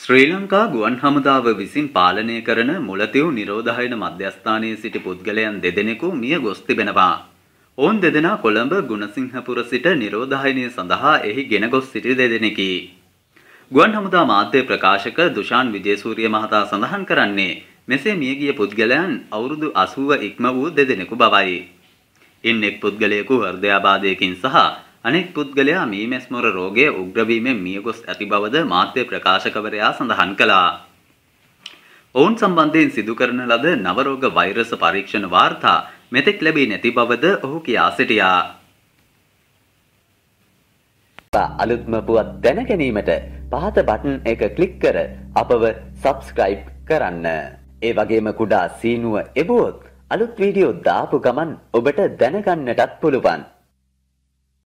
ශ්‍රී ලංකා ගුවන් හමුදාව විසින් පාලනය කරන මුලතිව් නිරෝධායන මධ්‍යස්ථානයේ සිටි පුද්ගලයන් දෙදෙනෙකු මිය ගොස් තිබෙනවා. ඔවුන් දෙදෙනා කොළඹ ගුණසිංහපුර සිට නිරෝධායනය සඳහා එහි ගෙන ගොස් සිටි දෙදෙනෙකි. ගුවන් හමුදා මාධ්‍ය ප්‍රකාශක දුෂාන් විජේසූරිය මහතා සඳහන් කරන්නේ මෙසේ මියගිය පුද්ගලයන් අවුරුදු අසුව ඉක්ම වූ දෙදෙනෙකු බවයි. ඉන් එක් පුද්ගලයෙකු හෘදයාබාධයකින් සහ අනෙක් පුද්ගලයා මී මෙස්මොර රෝගය උග්‍රවීමෙන් මියගොස් ඇති බවද මාධ්‍ය ප්‍රකාශකවරයා සඳහන් කළා. ඔවුන් සම්බන්ධයෙන් සිදු කරන ලද නවරෝග වෛරස පරීක්ෂණ වාර්තා මෙතෙක් ලැබී නැති බවද ඔහු කියා සිටියා. අලුත්ම පුවත් දැනගැනීමට පහත බටන් එක කලික් කර අපව සබස්ක්‍රයිබ් කරන්න. ඒ වගේම කුඩා සීනුව එබුවොත් අලුත් වීඩියෝ දාපු ගමන් ඔබට දැනගන්නටත් පුළුවන්.